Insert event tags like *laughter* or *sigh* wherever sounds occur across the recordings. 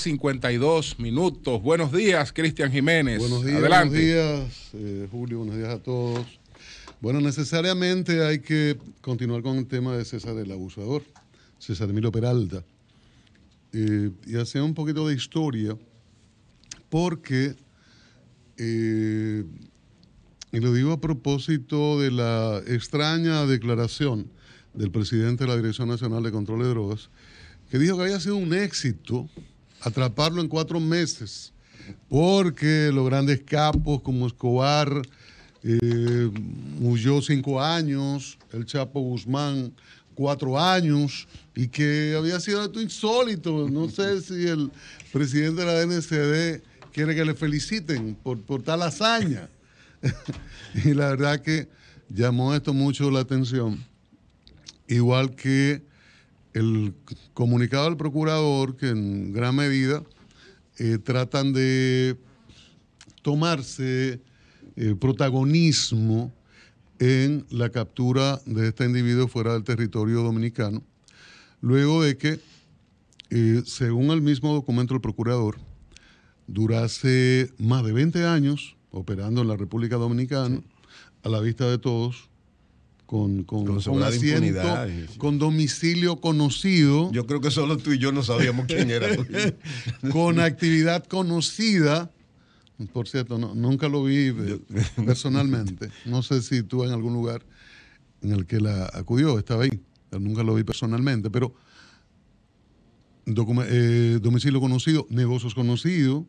52 minutos. Buenos días, Cristian Jiménez. Buenos días. Buenos días, eh, Julio. Buenos días a todos. Bueno, necesariamente hay que continuar con el tema de César el abusador, César Emilio Peralta. Eh, y hacer un poquito de historia, porque, eh, y lo digo a propósito de la extraña declaración del presidente de la Dirección Nacional de Control de Drogas, que dijo que había sido un éxito atraparlo en cuatro meses, porque los grandes capos como Escobar eh, huyó cinco años, el Chapo Guzmán cuatro años, y que había sido algo insólito. No sé *laughs* si el presidente de la NCD quiere que le feliciten por, por tal hazaña. *laughs* y la verdad que llamó esto mucho la atención. Igual que el comunicado del procurador, que en gran medida eh, tratan de tomarse eh, protagonismo en la captura de este individuo fuera del territorio dominicano, luego de que, eh, según el mismo documento del procurador, durase más de 20 años operando en la República Dominicana, a la vista de todos, con, con, asiento, con domicilio conocido. Yo creo que solo tú y yo no sabíamos quién era. *laughs* con *laughs* actividad conocida. Por cierto, nunca lo vi eh, *laughs* personalmente. No sé si tú en algún lugar en el que la acudió, estaba ahí. Nunca lo vi personalmente, pero eh, domicilio conocido, negocios conocidos,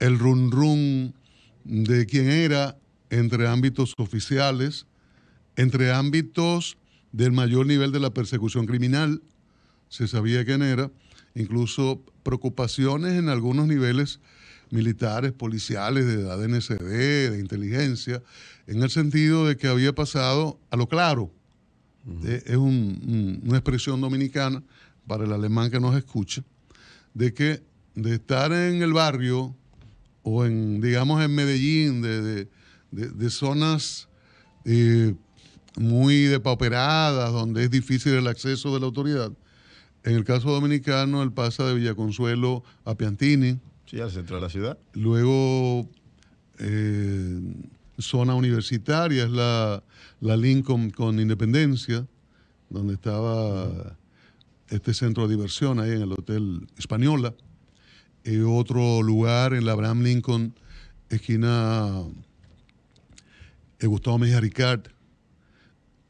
el run run de quién era entre ámbitos oficiales, entre ámbitos del mayor nivel de la persecución criminal, se sabía quién era, incluso preocupaciones en algunos niveles militares, policiales, de la DNCD, de inteligencia, en el sentido de que había pasado a lo claro. Eh, es una expresión dominicana para el alemán que nos escucha, de que de estar en el barrio o en, digamos, en Medellín, de, zonas eh, muy depauperadas, donde es difícil el acceso de la autoridad. En el caso dominicano, él pasa de Villaconsuelo a Piantini. Sí, al centro de la ciudad. Luego, eh, zona universitaria, es la, Lincoln con Independencia, donde estaba este centro de diversión ahí en el Hotel Española. Y otro lugar en la Abraham Lincoln, esquina eh, Gustavo Mejía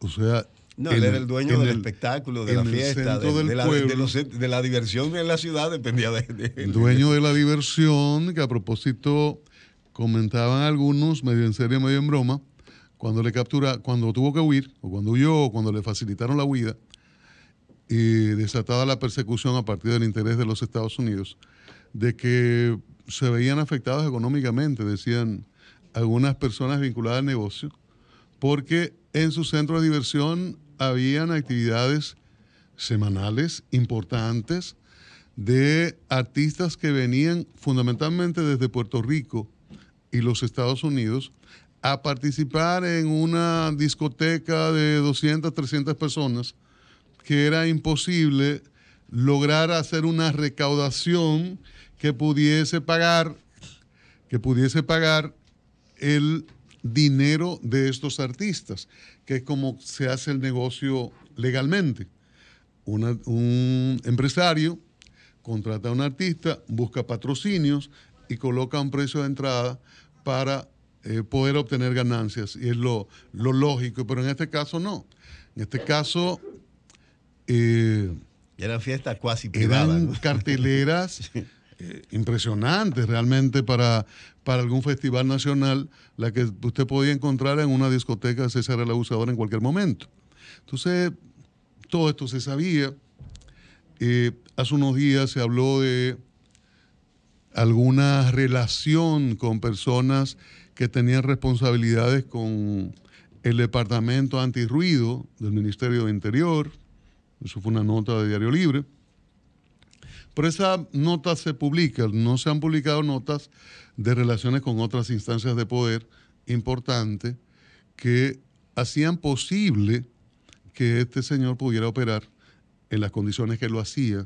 o sea, él era el dueño del espectáculo, de la fiesta, de, la, de, la, diversión en la ciudad, dependía de, él. El dueño de la diversión, que a propósito comentaban algunos, medio en serio, medio en broma, cuando le captura, cuando tuvo que huir, o cuando huyó, o cuando le facilitaron la huida, y desatada la persecución a partir del interés de los Estados Unidos, de que se veían afectados económicamente, decían algunas personas vinculadas al negocio, porque en su centro de diversión habían actividades semanales importantes de artistas que venían fundamentalmente desde Puerto Rico y los Estados Unidos a participar en una discoteca de 200, 300 personas, que era imposible lograr hacer una recaudación que pudiese pagar, que pudiese pagar el dinero de estos artistas, que es como se hace el negocio legalmente. un empresario contrata a un artista, busca patrocinios y coloca un precio de entrada para eh, poder obtener ganancias. Y es lo, lógico, pero en este caso no. En este caso... Eh, eran fiestas cuasi privadas. carteleras *laughs* Eh, impresionante, realmente para, para algún festival nacional, la que usted podía encontrar en una discoteca César el Abusador en cualquier momento. Entonces, todo esto se sabía. Eh, hace unos días se habló de alguna relación con personas que tenían responsabilidades con el Departamento Antirruido del Ministerio de Interior. Eso fue una nota de Diario Libre. Pero esa nota se publica, no se han publicado notas de relaciones con otras instancias de poder importantes que hacían posible que este señor pudiera operar en las condiciones que lo hacía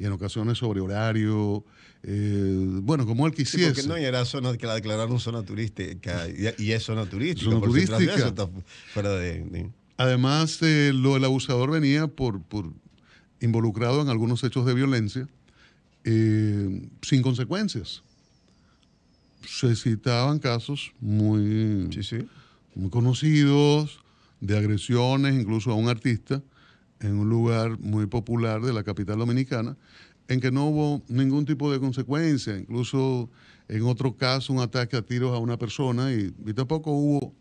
y en ocasiones sobre horario, eh, bueno, como él quisiese. porque no, y era zona, que la declararon zona turística, y, es zona turística. Zona turística. Eso Además, el eh, lo del abusador venía por involucrado en algunos hechos de violencia eh, sin consecuencias. Se citaban casos muy, muy conocidos de agresiones incluso a un artista en un lugar muy popular de la capital dominicana, en que no hubo ningún tipo de consecuencia, incluso en otro caso un ataque a tiros a una persona y, tampoco hubo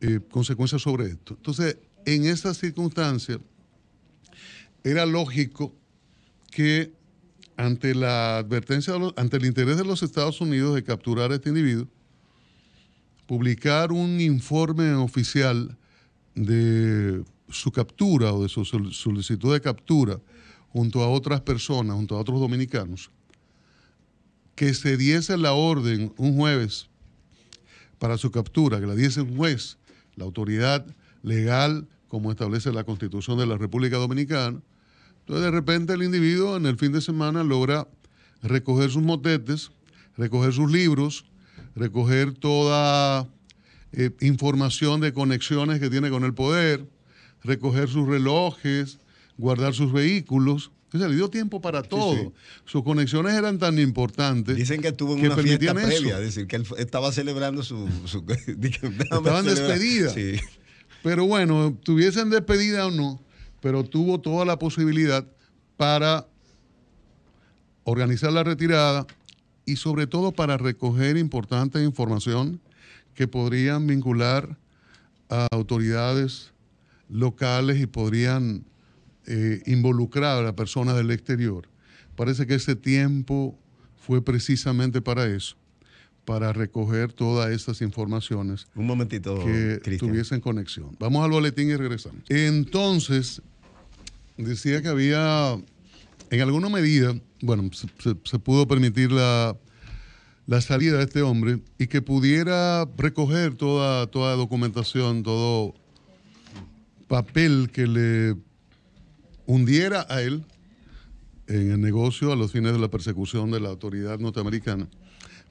eh, consecuencias sobre esto. Entonces, en esas circunstancias, era lógico que ante la advertencia, ante el interés de los Estados Unidos de capturar a este individuo, publicar un informe oficial de su captura o de su solicitud de captura junto a otras personas, junto a otros dominicanos, que se diese la orden un jueves para su captura, que la diese un juez, la autoridad legal como establece la Constitución de la República Dominicana, entonces de repente el individuo en el fin de semana logra recoger sus motetes, recoger sus libros, recoger toda eh, información de conexiones que tiene con el poder, recoger sus relojes, guardar sus vehículos. O sea, le dio tiempo para todo. Sus conexiones eran tan importantes. Dicen que tuvo una fiesta previa, es decir, que él estaba celebrando su. *laughs* Estaban despedidas. Pero bueno, tuviesen despedida o no, pero tuvo toda la posibilidad para organizar la retirada y sobre todo para recoger importante información que podrían vincular a autoridades locales y podrían eh, involucrar a personas del exterior. Parece que ese tiempo fue precisamente para eso, para recoger todas esas informaciones. que tuviesen conexión. Vamos al boletín y regresamos. Entonces, decía que había, en alguna medida, bueno, se, pudo permitir la, la, salida de este hombre y que pudiera recoger toda, toda documentación, todo papel que le hundiera a él en el negocio a los fines de la persecución de la autoridad norteamericana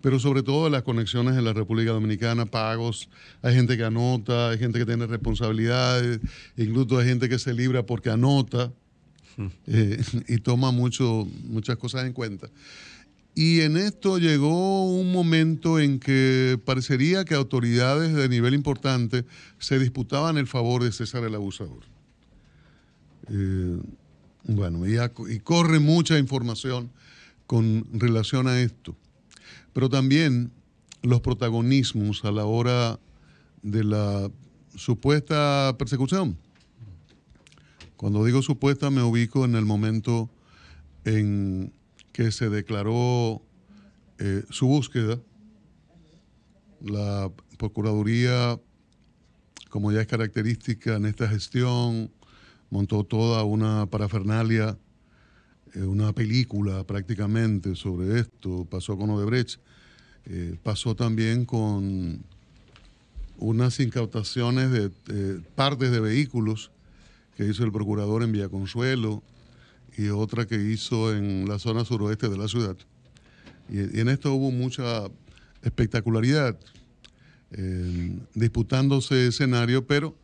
pero sobre todo las conexiones en la República Dominicana, pagos, hay gente que anota, hay gente que tiene responsabilidades, incluso hay gente que se libra porque anota hmm. eh, *laughs* y toma muchas cosas en cuenta. Y en esto llegó un momento en que parecería que autoridades de nivel importante se disputaban el favor de César el Abusador. Eh, bueno, y corre mucha información con relación a esto pero también los protagonismos a la hora de la supuesta persecución. Cuando digo supuesta me ubico en el momento en que se declaró eh, su búsqueda. La Procuraduría, como ya es característica en esta gestión, montó toda una parafernalia eh, una película prácticamente sobre esto, pasó con Odebrecht, eh, pasó también con unas incautaciones de eh, partes de vehículos que hizo el procurador en Consuelo y otra que hizo en la zona suroeste de la ciudad. y en esto hubo mucha espectacularidad, disputándose escenario, pero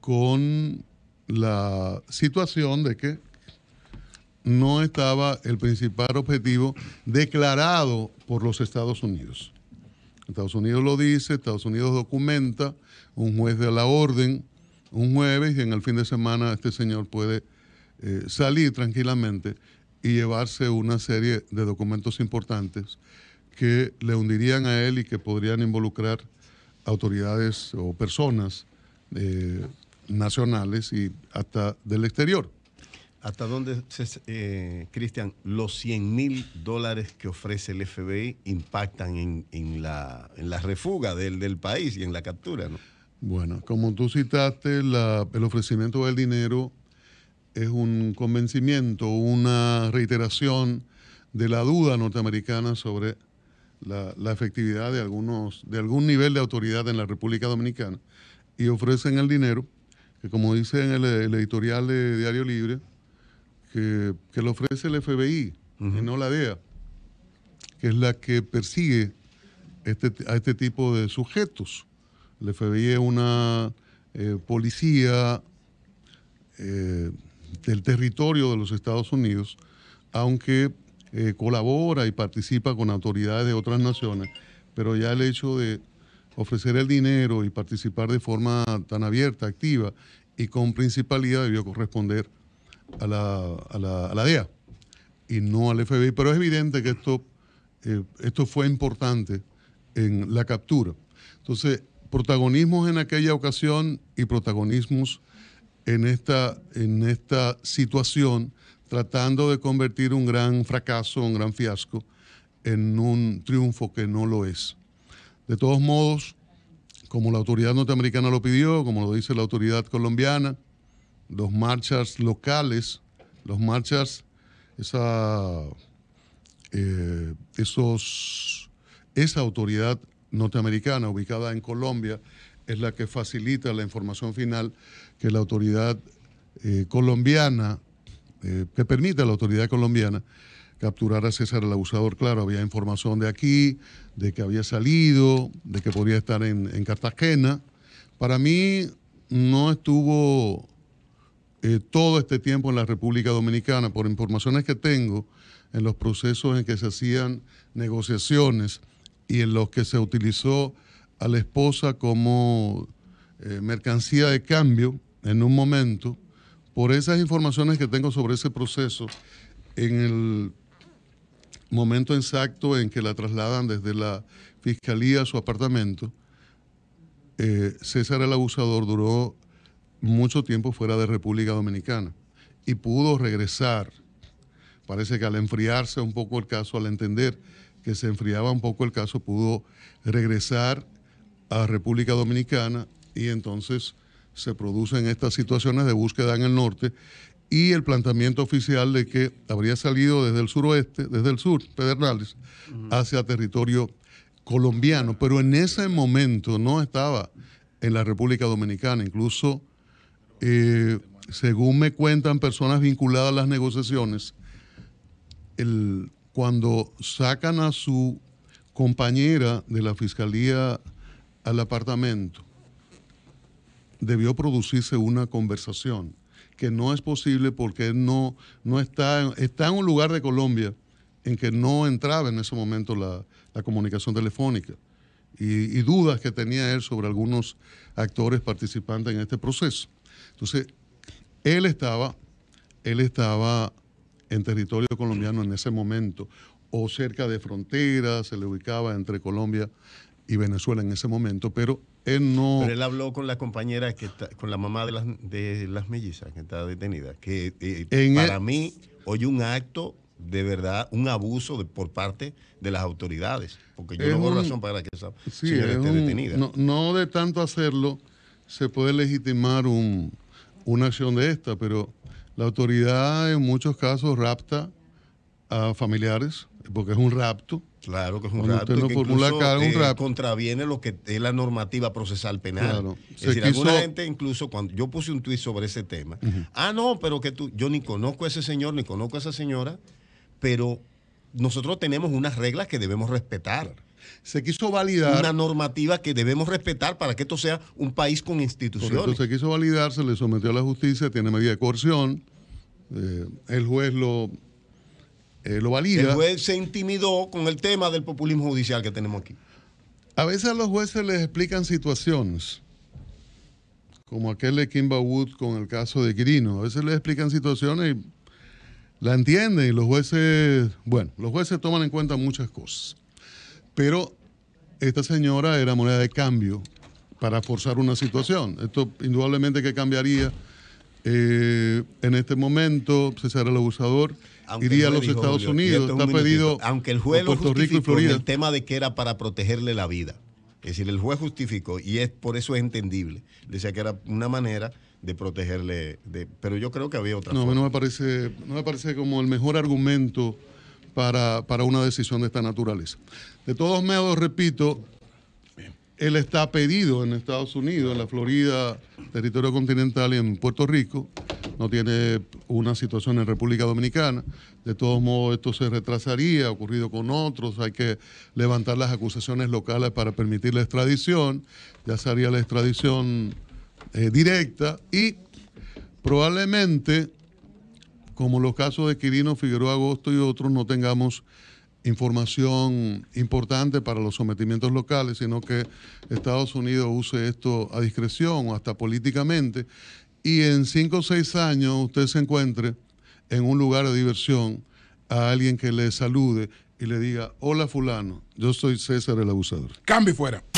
con la situación de que no estaba el principal objetivo declarado por los Estados Unidos. Estados Unidos lo dice, Estados Unidos documenta, un juez de la orden un jueves y en el fin de semana este señor puede eh, salir tranquilamente y llevarse una serie de documentos importantes que le hundirían a él y que podrían involucrar autoridades o personas eh, nacionales y hasta del exterior. ¿Hasta dónde, eh, Cristian, los 100 mil dólares que ofrece el FBI impactan en, en, la, en refuga del, país y en la captura? Bueno, como tú citaste, el ofrecimiento del dinero es un convencimiento, una reiteración de la duda norteamericana sobre la, efectividad de, algunos, de algún nivel de autoridad en la República Dominicana y ofrecen el dinero, que como dice en el editorial de Diario Libre, que, le ofrece el FBI y no la DEA, que es la que persigue este, a este tipo de sujetos. El FBI es una eh, policía eh, del territorio de los Estados Unidos, aunque eh, colabora y participa con autoridades de otras naciones, pero ya el hecho de ofrecer el dinero y participar de forma tan abierta, activa y con principalidad debió corresponder a la, a la, DEA y no al FBI. Pero es evidente que esto, eh, esto fue importante en la captura. Entonces, protagonismos en aquella ocasión y protagonismos en esta, en esta situación, tratando de convertir un gran fracaso, un gran fiasco, en un triunfo que no lo es. De todos modos, como la autoridad norteamericana lo pidió, como lo dice la autoridad colombiana, los marchas locales, los marchas, esa, eh, esos, esa autoridad norteamericana ubicada en Colombia es la que facilita la información final que la autoridad eh, colombiana, eh, que permite a la autoridad colombiana capturar a César el abusador. Claro, había información de aquí, de que había salido, de que podía estar en Cartagena. Para mí no estuvo eh, todo este tiempo en la República Dominicana, por informaciones que tengo, en los procesos en que se hacían negociaciones y en los que se utilizó a la esposa como eh, mercancía de cambio en un momento, por esas informaciones que tengo sobre ese proceso, en el momento exacto en que la trasladan desde la fiscalía a su apartamento, eh, César el abusador duró mucho tiempo fuera de República Dominicana y pudo regresar. Parece que al enfriarse un poco el caso, al entender que se enfriaba un poco el caso, pudo regresar a República Dominicana y entonces se producen estas situaciones de búsqueda en el norte y el planteamiento oficial de que habría salido desde el suroeste, desde el sur, Pedernales, hacia territorio colombiano, pero en ese momento no estaba en la República Dominicana, incluso eh, según me cuentan personas vinculadas a las negociaciones, cuando sacan a su compañera de la fiscalía al apartamento, debió producirse una conversación que no es posible porque no, no está, en un lugar de Colombia en que no entraba en ese momento la, comunicación telefónica y dudas que tenía él sobre algunos actores participantes en este proceso. Entonces, él estaba, él estaba en territorio colombiano en ese momento, o cerca de fronteras, se le ubicaba entre Colombia y Venezuela en ese momento, pero él no... Pero él habló con la compañera, que con la mamá de las, de las mellizas que está detenida, que eh, para e- mí hoy un acto de verdad, un abuso por parte de las autoridades, porque yo no veo razón para que esa esté detenida. no de tanto hacerlo se puede legitimar un, una acción de esta, pero la autoridad en muchos casos rapta a familiares, porque es un rapto. Claro que es un rapto. contraviene lo que es la normativa procesal penal. Es decir, alguna gente incluso cuando yo puse un tuit sobre ese tema, ah, no, pero que tú, yo ni conozco a ese señor, ni conozco a esa señora, pero nosotros tenemos unas reglas que debemos respetar se quiso validar. Una normativa que debemos respetar para que esto sea un país con instituciones. se quiso validar, se le sometió a la justicia, tiene medida de coerción. Eh, el juez lo, eh, lo valida. El juez se intimidó con el tema del populismo judicial que tenemos aquí. A veces a los jueces les explican situaciones, como aquel de Kimba Wood con el caso de Quirino. A veces les explican situaciones y la entienden y los jueces, bueno, los jueces toman en cuenta muchas cosas. Pero esta señora era moneda de cambio para forzar una situación. Esto indudablemente que cambiaría. Eh, en este momento, César el abusador iría a los Estados Unidos. Está pedido aunque el juez lo justificó Rico el tema de que era para protegerle la vida. Es decir, el juez justificó y es por eso es entendible. Decía que era una manera de protegerle, pero yo creo que había otra. No, no me parece, no me parece como el mejor argumento para, una decisión de esta naturaleza. De todos modos, repito, él está pedido en Estados Unidos, en la Florida, territorio continental y en Puerto Rico. No tiene una situación en República Dominicana. De todos modos, esto se retrasaría, ha ocurrido con otros. Hay que levantar las acusaciones locales para permitir la extradición. Ya sería la extradición eh, directa y probablemente como los casos de Quirino, Figueroa Agosto y otros, no tengamos información importante para los sometimientos locales, sino que Estados Unidos use esto a discreción o hasta políticamente, y en cinco o seis años usted se encuentre en un lugar de diversión a alguien que le salude y le diga, hola fulano, yo soy César el abusador. Cambio fuera.